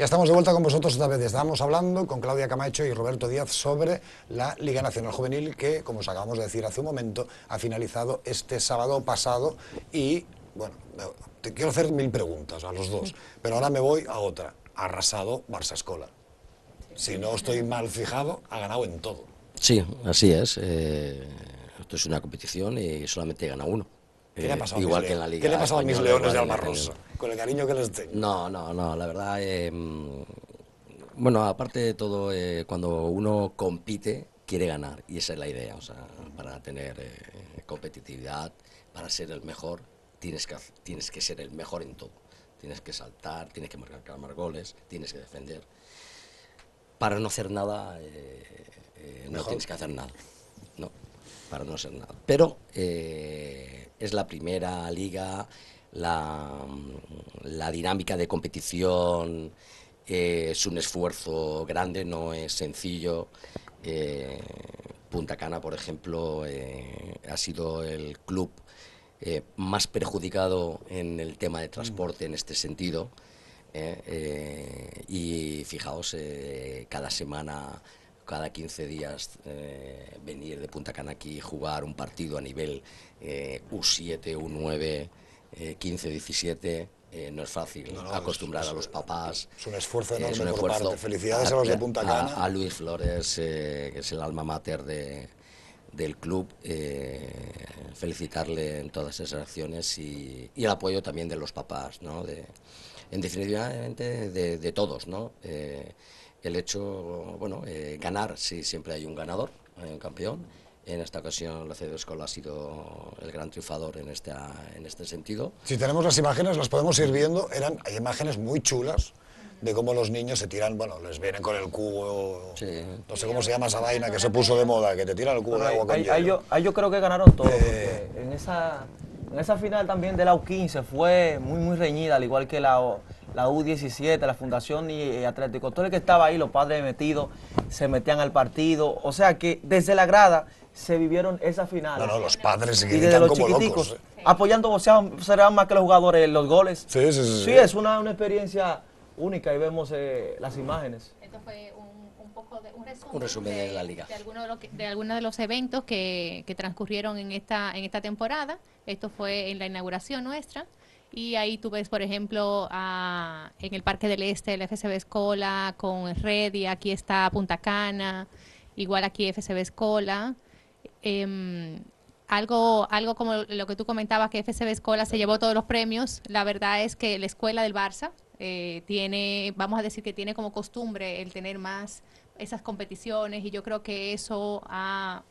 Ya estamos de vuelta con vosotros otra vez. Estábamos hablando con Claudia Camacho y Roberto Díaz sobre la Liga Nacional Juvenil que, como os acabamos de decir hace un momento, ha finalizado este sábado pasado y, bueno, te quiero hacer mil preguntas a los dos, pero ahora me voy a otra. Arrasado Barça Escola. Si no estoy mal fijado, ha ganado en todo. Sí, así es. Eh, esto es una competición y solamente gana uno. Eh, igual que en la Liga. ¿Qué le ha pasado a mis leones de Rosa? Con el cariño que les tengo. No, no, no, la verdad. Em, bueno, aparte de todo, eh, cuando uno compite, quiere ganar y esa es la idea. para tener eh, competitividad, para ser el mejor, tienes que, tienes que ser el mejor en todo. Tienes que saltar, tienes que marcar, goles, tienes que defender. Para no hacer nada, no tienes que hacer nada para no ser nada. Pero eh, es la primera liga, la, dinámica de competición eh, es un esfuerzo grande, no es sencillo. Eh, Punta Cana, por ejemplo, ha sido el club más perjudicado en el tema de transporte en este sentido. y fijaos, cada semana cada 15 días eh, venir de Punta Cana aquí y jugar un partido a nivel U7, U9, 15, 17. no es fácil acostumbrar a los papás. Es un esfuerzo eh, enorme es Felicidades a, los de Punta Cana. A, Luis Flores, eh, que es el alma mater del club, felicitarle en todas esas acciones y, el apoyo también de los papás, ¿no? De, en definitiva de, de todos, ¿no? el hecho, bueno, eh, ganar, sí, siempre hay un ganador, hay un campeón. En esta ocasión, la c ha sido el gran triunfador en, esta, en este sentido. Si tenemos las imágenes, las podemos ir viendo. Eran, hay imágenes muy chulas de cómo los niños se tiran, bueno, les vienen con el cubo, sí. no sé cómo se llama esa vaina que se puso de moda, que te tiran el cubo de agua ahí, yo, yo, creo que ganaron todos, eh. en esa, en esa final también de la U15 fue muy, muy reñida, al igual que la... U15 la U17, la Fundación y eh, Atlético, todo el que estaba ahí, los padres metidos, se metían al partido. O sea que desde la grada se vivieron esas finales. No, no, los padres y los como locos. Eh. Apoyando, o sea, más que los jugadores los goles. Sí, sí, sí. Sí, es una, una, experiencia única y vemos eh, las imágenes un resumen de, la liga. De, algunos de, los eventos que, que, transcurrieron en esta, en esta temporada. Esto fue en la inauguración nuestra. Y ahí tú ves, por ejemplo, en el Parque del Este, el FCB Escola con Redi, aquí está Punta Cana, igual aquí FCB Escola. Em, algo, algo como lo que tú comentabas, que FCB Escola se llevó todos los premios. La verdad es que la escuela del Barça eh, tiene, vamos a decir que tiene como costumbre el tener más esas competiciones y yo creo que eso ha,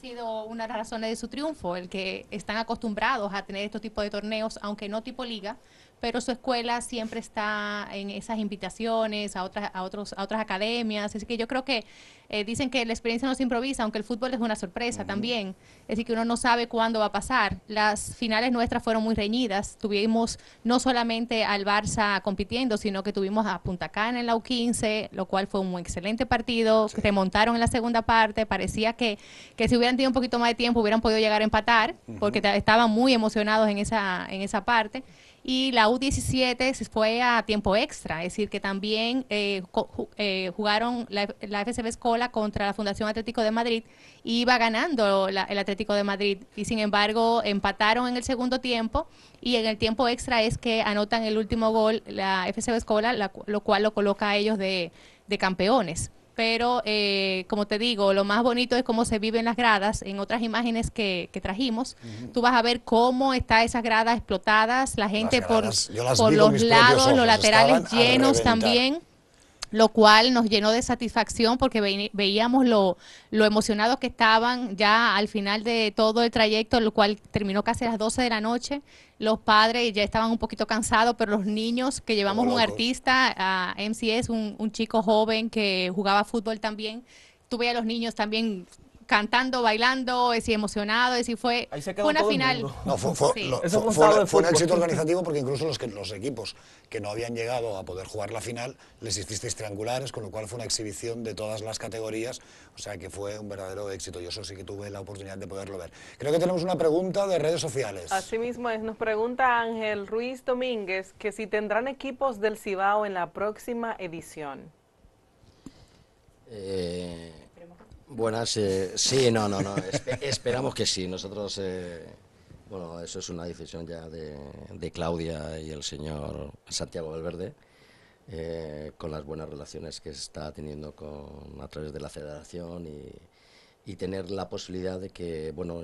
sido una de las razones de su triunfo, el que están acostumbrados a tener estos tipos de torneos, aunque no tipo liga, pero su escuela siempre está en esas invitaciones a otras, a otros, a otras academias. Así que yo creo que eh, dicen que la experiencia no se improvisa, aunque el fútbol es una sorpresa también. Es decir, que uno no sabe cuándo va a pasar. Las finales nuestras fueron muy reñidas. Tuvimos no solamente al Barça compitiendo, sino que tuvimos a Punta Cana en la U15, lo cual fue un excelente partido. Remontaron en la segunda parte. Parecía que, que si hubieran tenido un poquito más de tiempo hubieran podido llegar a empatar, porque estaban muy emocionados en esa, en esa parte y la U17 se fue a tiempo extra, es decir, que también eh, eh, jugaron la, la, FCB Escola contra la Fundación Atlético de Madrid, y iba ganando el Atlético de Madrid y sin embargo empataron en el segundo tiempo y en el tiempo extra es que anotan el último gol la FCB Escola, lo cual lo coloca a ellos de, de campeones pero eh, como te digo, lo más bonito es cómo se viven las gradas. En otras imágenes que, trajimos, tú vas a ver cómo está esas gradas explotadas, la gente por, los lados, los laterales llenos también lo cual nos llenó de satisfacción porque veíamos lo, lo emocionados que estaban ya al final de todo el trayecto, lo cual terminó casi a las 12 de la noche. Los padres ya estaban un poquito cansados, pero los niños que llevamos un artista, a MCS, un, un chico joven que jugaba fútbol también, tuve a los niños también cantando, bailando, eh, emocionado, eh, si fue, una final. No, fue, un éxito organizativo porque incluso los, que, los equipos que no habían llegado a poder jugar la final les hicisteis triangulares, con lo cual fue una exhibición de todas las categorías, o sea que fue un verdadero éxito. Yo eso sí que tuve la oportunidad de poderlo ver. Creo que tenemos una pregunta de redes sociales. Así mismo es, nos pregunta Ángel Ruiz Domínguez que si tendrán equipos del Cibao en la próxima edición. Eh, Buenas, eh, sí, no, no, no. esperamos que sí. Nosotros, eh, bueno, eso es una decisión ya de, de Claudia y el señor Santiago Valverde, eh, con las buenas relaciones que se está teniendo con, a través de la federación y, y tener la posibilidad de que, bueno,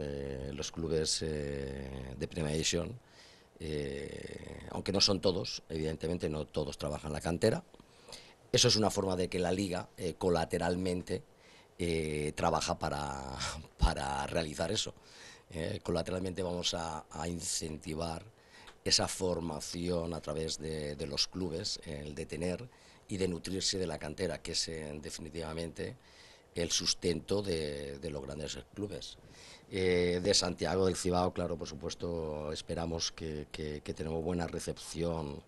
los clubes de Primera División, aunque no son todos, evidentemente no todos trabajan la cantera. Eso es una forma de que la liga colateralmente eh, trabaja para, realizar eso. Eh, colateralmente vamos a, incentivar esa formación a través de, los clubes, el de tener y de nutrirse de la cantera, que es eh, definitivamente el sustento de, los grandes clubes. de Santiago del Cibao, claro, por supuesto, esperamos que, que tenemos buena recepción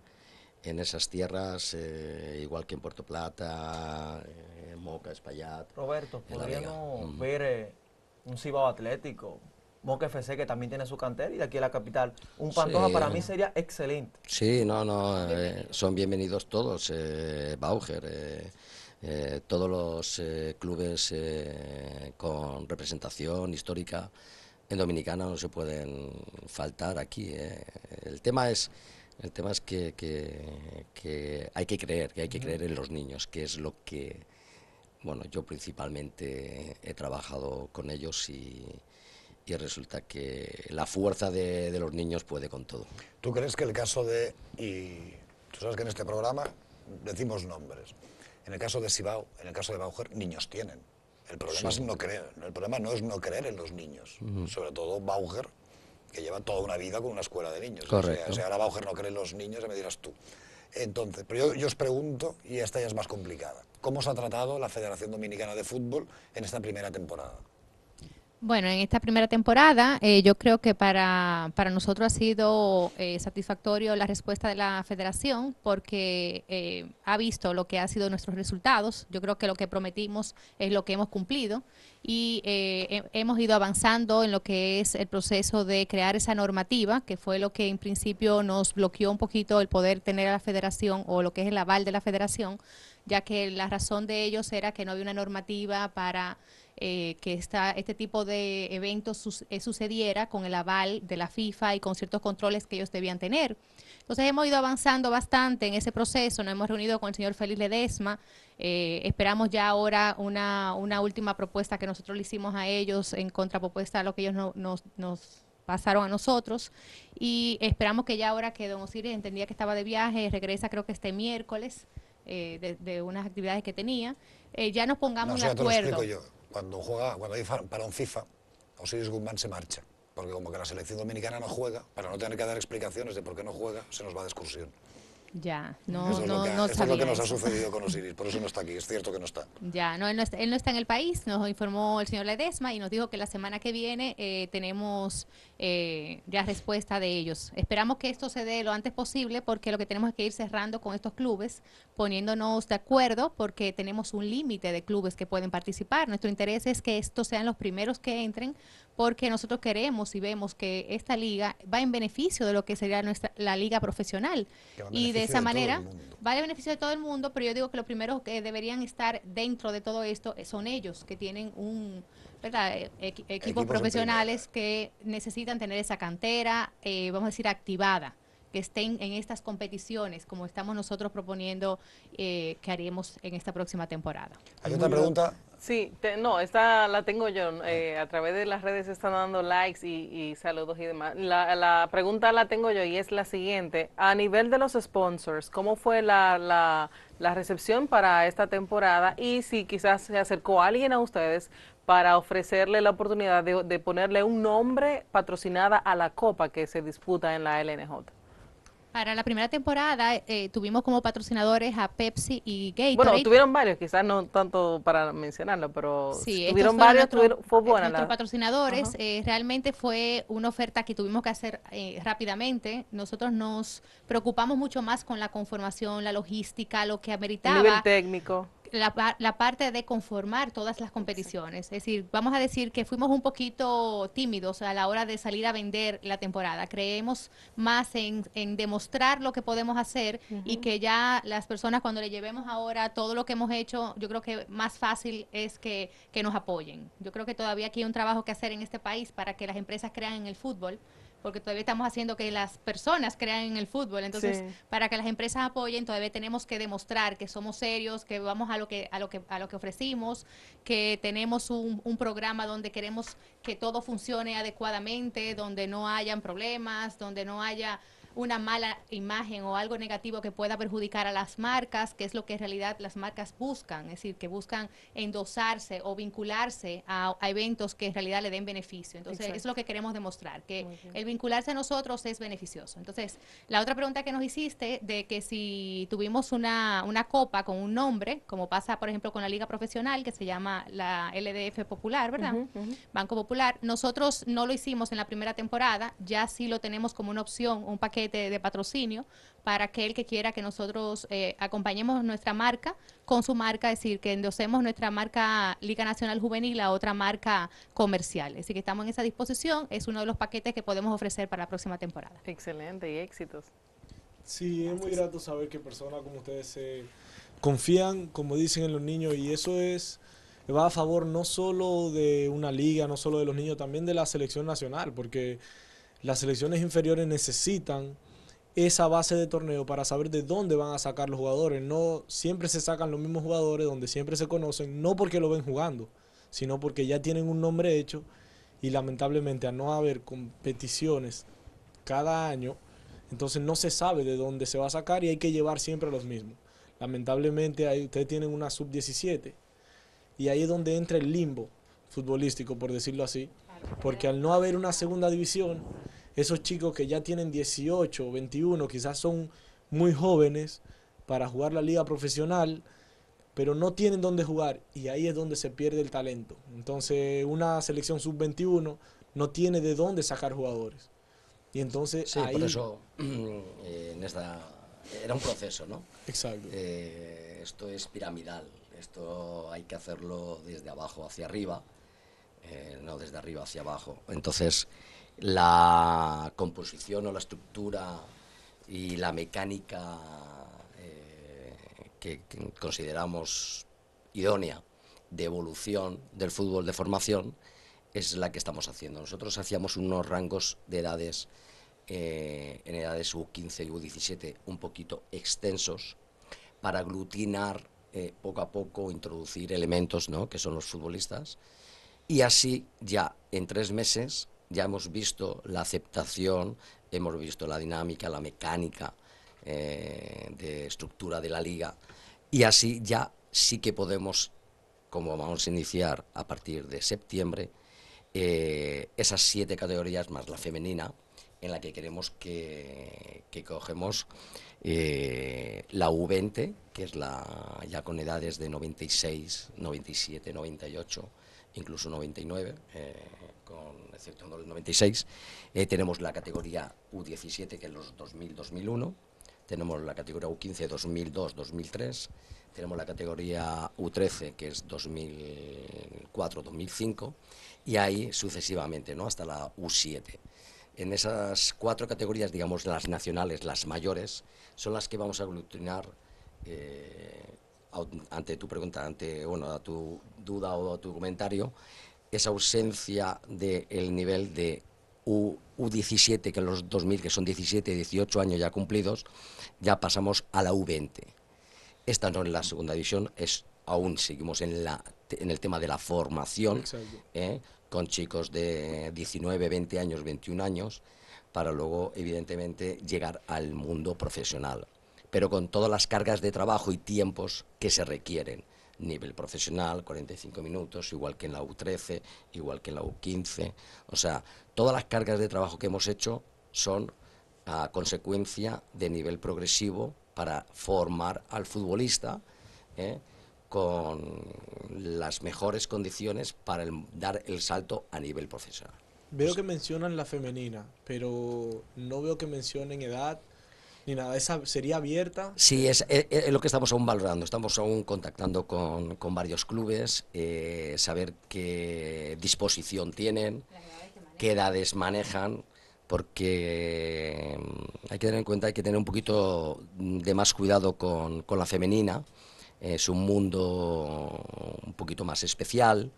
en esas tierras, eh, igual que en Puerto Plata, eh, en Moca, Espaillat. Roberto, podríamos ver eh, un Cibao Atlético, Moca FC que también tiene su cantera y de aquí a la capital. Un Pantoja para mí sería excelente. Sí, no, no, son bienvenidos todos, Bauger. todos los clubes con representación histórica en Dominicana no se pueden faltar aquí. El tema es el tema es que, hay que creer, que hay que creer en los niños, que es lo que, bueno, yo principalmente he trabajado con ellos y, resulta que la fuerza de, los niños puede con todo. ¿Tú crees que el caso de, y tú sabes que en este programa decimos nombres, en el caso de Sibao, en el caso de Bauer, niños tienen. El problema, no el problema no es no creer en los niños, sobre todo Bauer que lleva toda una vida con una escuela de niños. O sea, ahora Bauer no cree los niños, ya me dirás tú. Entonces, pero yo, os pregunto, y esta ya es más complicada, ¿cómo se ha tratado la Federación Dominicana de Fútbol en esta primera temporada? Bueno, en esta primera temporada eh, yo creo que para, para nosotros ha sido eh, satisfactorio la respuesta de la federación porque eh, ha visto lo que han sido nuestros resultados. Yo creo que lo que prometimos es lo que hemos cumplido y hemos ido avanzando en lo que es el proceso de crear esa normativa, que fue lo que en principio nos bloqueó un poquito el poder tener a la federación o lo que es el aval de la federación, ya que la razón de ellos era que no había una normativa para eh, que este tipo de eventos eh, sucediera con el aval de la FIFA y con ciertos controles que ellos debían tener. Entonces hemos ido avanzando bastante en ese proceso, nos hemos reunido con el señor Félix Ledesma, eh, esperamos ya ahora una, una, última propuesta que nosotros le hicimos a ellos en contrapropuesta a lo que ellos nos, pasaron a nosotros y esperamos que ya ahora que don Osiris entendía que estaba de viaje, regresa creo que este miércoles eh, de, unas actividades que tenía, ya nos pongamos no, acuerdo cuando juega, cuando hay para un FIFA, Osiris Guzmán se marcha, porque como que la selección dominicana no juega, para no tener que dar explicaciones de por qué no juega, se nos va de excursión. Ya, no, no, es lo que nos ha sucedido con Osiris, por eso no está aquí, es cierto que no está. Ya, no él, no está, en el país, nos informó el señor Ledesma y nos dijo que la semana que viene eh, tenemos eh, respuesta de ellos. Esperamos que esto se dé lo antes posible porque lo que tenemos es que ir cerrando con estos clubes, poniéndonos de acuerdo porque tenemos un límite de clubes que pueden participar. Nuestro interés es que estos sean los primeros que entren porque nosotros queremos y vemos que esta liga va en beneficio de lo que sería nuestra la liga profesional. Y de esa manera va en beneficio de todo el mundo, pero yo digo que los primeros que deberían estar dentro de todo esto son ellos que tienen un e-, equipos, equipos profesionales que necesitan tener esa cantera, eh, vamos a decir, activada que estén en estas competiciones, como estamos nosotros proponiendo eh, que haremos en esta próxima temporada. ¿Hay otra pregunta? Sí, no, esta la tengo yo. Eh, ah. a través de las redes están dando likes y, saludos y demás. La, pregunta la tengo yo y es la siguiente. A nivel de los sponsors, ¿cómo fue la, la, recepción para esta temporada? Y si quizás se acercó alguien a ustedes para ofrecerle la oportunidad de, de ponerle un nombre patrocinada a la copa que se disputa en la LNJ. Para la primera temporada eh, tuvimos como patrocinadores a Pepsi y Gatorade. Bueno, tuvieron varios, quizás no tanto para mencionarlo, pero sí, tuvieron varios, tuvieron, fue eh, buena. Nuestros patrocinadores, eh, realmente fue una oferta que tuvimos que hacer rápidamente. Nosotros nos preocupamos mucho más con la conformación, la logística, lo que ameritaba. El nivel técnico la, parte de conformar todas las competiciones. Es decir, vamos a decir que fuimos un poquito tímidos a la hora de salir a vender la temporada. Creemos más en, demostrar lo que podemos hacer y que ya las personas cuando le llevemos ahora todo lo que hemos hecho, yo creo que más fácil es que, que nos apoyen. Yo creo que todavía aquí hay un trabajo que hacer en este país para que las empresas crean en el fútbol porque todavía estamos haciendo que las personas crean en el fútbol. Entonces, para que las empresas apoyen, todavía tenemos que demostrar que somos serios, que vamos a lo que a lo que a lo que ofrecimos, que tenemos un, un programa donde queremos que todo funcione adecuadamente, donde no hayan problemas, donde no haya una mala imagen o algo negativo que pueda perjudicar a las marcas, que es lo que en realidad las marcas buscan, es decir, que buscan endosarse o vincularse a, eventos que en realidad le den beneficio. Entonces, es lo que queremos demostrar, que el vincularse a nosotros es beneficioso. Entonces, la otra pregunta que nos hiciste de que si tuvimos una, copa con un nombre, como pasa, por ejemplo, con la liga profesional, que se llama la LDF Popular, ¿verdad? Banco Popular, nosotros no lo hicimos en la primera temporada, ya sí lo tenemos como una opción, un paquete de patrocinio para aquel que quiera que nosotros eh, acompañemos nuestra marca con su marca, es decir, que endosemos nuestra marca Liga Nacional Juvenil a otra marca comercial. Así que estamos en esa disposición, es uno de los paquetes que podemos ofrecer para la próxima temporada. Excelente y éxitos. Sí, es muy grato saber que personas como ustedes confían, como dicen en los niños, y eso es va a favor no solo de una liga, no solo de los niños, también de la selección nacional, porque las selecciones inferiores necesitan esa base de torneo para saber de dónde van a sacar los jugadores. No siempre se sacan los mismos jugadores donde siempre se conocen, no porque lo ven jugando, sino porque ya tienen un nombre hecho y lamentablemente a no haber competiciones cada año, entonces no se sabe de dónde se va a sacar y hay que llevar siempre a los mismos. Lamentablemente ahí ustedes tienen una sub-17 y ahí es donde entra el limbo futbolístico, por decirlo así, porque al no haber una segunda división, esos chicos que ya tienen 18, o 21, quizás son muy jóvenes para jugar la liga profesional, pero no tienen dónde jugar y ahí es donde se pierde el talento. Entonces, una selección sub-21 no tiene de dónde sacar jugadores. Y entonces ahí... eso eh, en esta era un proceso, ¿no? Exacto. Eh, esto es piramidal, esto hay que hacerlo desde abajo hacia arriba eh, no desde arriba hacia abajo. Entonces, la composición o la estructura y la mecánica eh, que, consideramos idónea de evolución del fútbol de formación es la que estamos haciendo. Nosotros hacíamos unos rangos de edades eh, en edades U15 y U17 un poquito extensos para aglutinar poco a poco, introducir elementos ¿no? que son los futbolistas y así ya en tres meses ya hemos visto la aceptación, hemos visto la dinámica, la mecánica eh, de estructura de la liga y así ya sí que podemos, como vamos a iniciar a partir de septiembre, eh, esas siete categorías más la femenina en la que queremos que, cogemos eh, la U20, que es la ya con edades de 96, 97, 98 incluso 99, eh, con, excepción del 96. tenemos la categoría U17, que es los 2000-2001. Tenemos la categoría U15, 2002-2003. Tenemos la categoría U13, que es 2004-2005. Y ahí sucesivamente, ¿no? Hasta la U7 en esas cuatro categorías, digamos, las nacionales, las mayores, son las que vamos a aglutinar eh, ante tu pregunta, ante bueno, a tu duda o a tu comentario, esa ausencia del nivel de U, 17 que los 2000, que son 17, 18 años ya cumplidos, ya pasamos a la U20. Esta no es la segunda división, es aún seguimos en, la, en el tema de la formación, ¿eh? con chicos de 19, 20 años, 21 años, para luego, evidentemente, llegar al mundo profesional pero con todas las cargas de trabajo y tiempos que se requieren. Nivel profesional, 45 minutos, igual que en la U13, igual que en la U15. O sea, todas las cargas de trabajo que hemos hecho son a consecuencia de nivel progresivo para formar al futbolista ¿eh? con las mejores condiciones para dar el salto a nivel profesional. Veo que mencionan la femenina, pero no veo que mencionen edad ni nada. ¿Esa sería abierta? Sí, eh, eh, es, lo que estamos aún valorando. Estamos aún contactando con, varios clubes, eh, saber qué disposición tienen, qué edades manejan, porque mm, hay que tener en cuenta, hay que tener un poquito de más cuidado con, la femenina. Es un mundo un poquito más especial,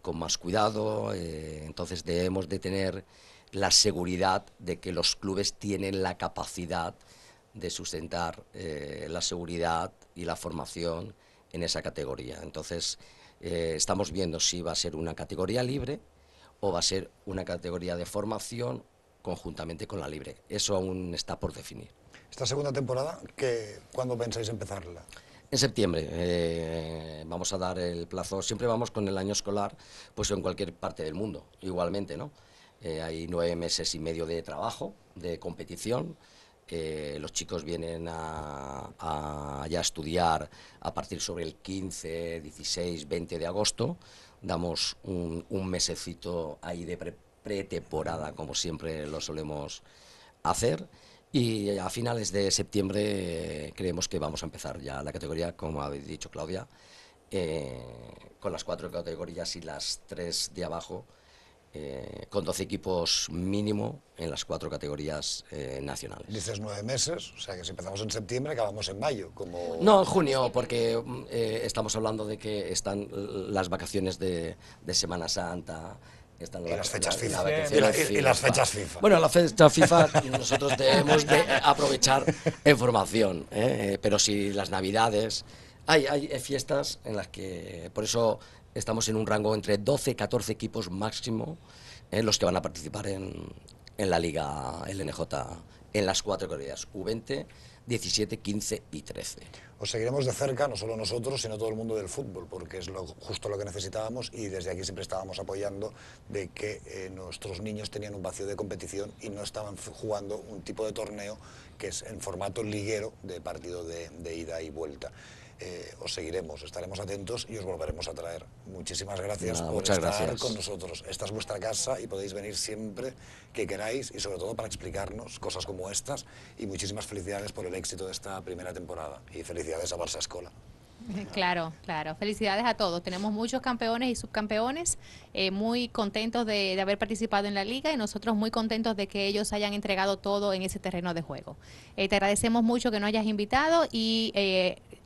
con más cuidado, entonces debemos de tener la seguridad de que los clubes tienen la capacidad de sustentar eh, la seguridad y la formación en esa categoría. Entonces, eh, estamos viendo si va a ser una categoría libre o va a ser una categoría de formación conjuntamente con la libre. Eso aún está por definir. Esta segunda temporada, que, ¿cuándo pensáis empezarla? En septiembre eh, vamos a dar el plazo. Siempre vamos con el año escolar, pues en cualquier parte del mundo, igualmente, ¿no? Eh, hay nueve meses y medio de trabajo, de competición. Eh, los chicos vienen a, estudiar a partir sobre el 15, 16, 20 de agosto. Damos un, mesecito ahí de pretemporada, como siempre lo solemos hacer. Y a finales de septiembre eh, creemos que vamos a empezar ya la categoría, como habéis dicho Claudia, con las cuatro categorías y las tres de abajo eh, con 12 equipos mínimo en las cuatro categorías eh, nacionales. Dices nueve meses, o sea que si empezamos en septiembre acabamos en mayo. Como... No, en junio, porque mm, eh, estamos hablando de que están las vacaciones de, de Semana Santa. Están y, las fechas y, las fechas FIFA. Bueno, las fechas FIFA nosotros debemos de aprovechar formación, pero si las navidades, hay, hay fiestas en las que, por eso estamos en un rango entre 12 y 14 equipos máximo en eh, los que van a participar en, la Liga LNJ en las cuatro categorías U20, 17, 15 y 13. Os seguiremos de cerca, no solo nosotros, sino todo el mundo del fútbol, porque es justo lo que necesitábamos y desde aquí siempre estábamos apoyando de que eh, nuestros niños tenían un vacío de competición y no estaban jugando un tipo de torneo que es en formato liguero de partido de ida y vuelta. Eh, os seguiremos, estaremos atentos y os volveremos a traer. Muchísimas gracias por estar con nosotros. Esta es vuestra casa y podéis venir siempre que queráis y sobre todo para explicarnos cosas como estas y muchísimas felicidades por el éxito de esta primera temporada y felicidades a Barça Escola. Claro, claro. Felicidades a todos. Tenemos muchos campeones y subcampeones, eh, muy contentos de, haber participado en la liga y nosotros muy contentos de que ellos hayan entregado todo en ese terreno de juego. Eh, te agradecemos mucho que nos hayas invitado y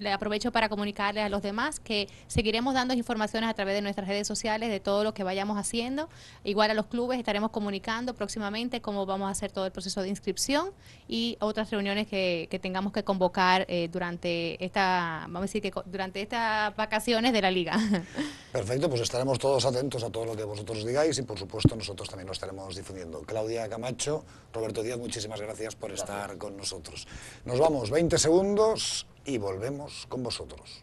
le aprovecho para comunicarle a los demás que seguiremos dando informaciones a través de nuestras redes sociales de todo lo que vayamos haciendo. Igual a los clubes estaremos comunicando próximamente cómo vamos a hacer todo el proceso de inscripción y otras reuniones que, tengamos que convocar eh, durante esta, vamos a decir que durante estas vacaciones de la liga. Perfecto, pues estaremos todos atentos a todo lo que vosotros digáis y por supuesto nosotros también lo estaremos difundiendo. Claudia Camacho, Roberto Díaz, muchísimas gracias por estar con nosotros. Nos vamos, 20 segundos y volvemos con vosotros.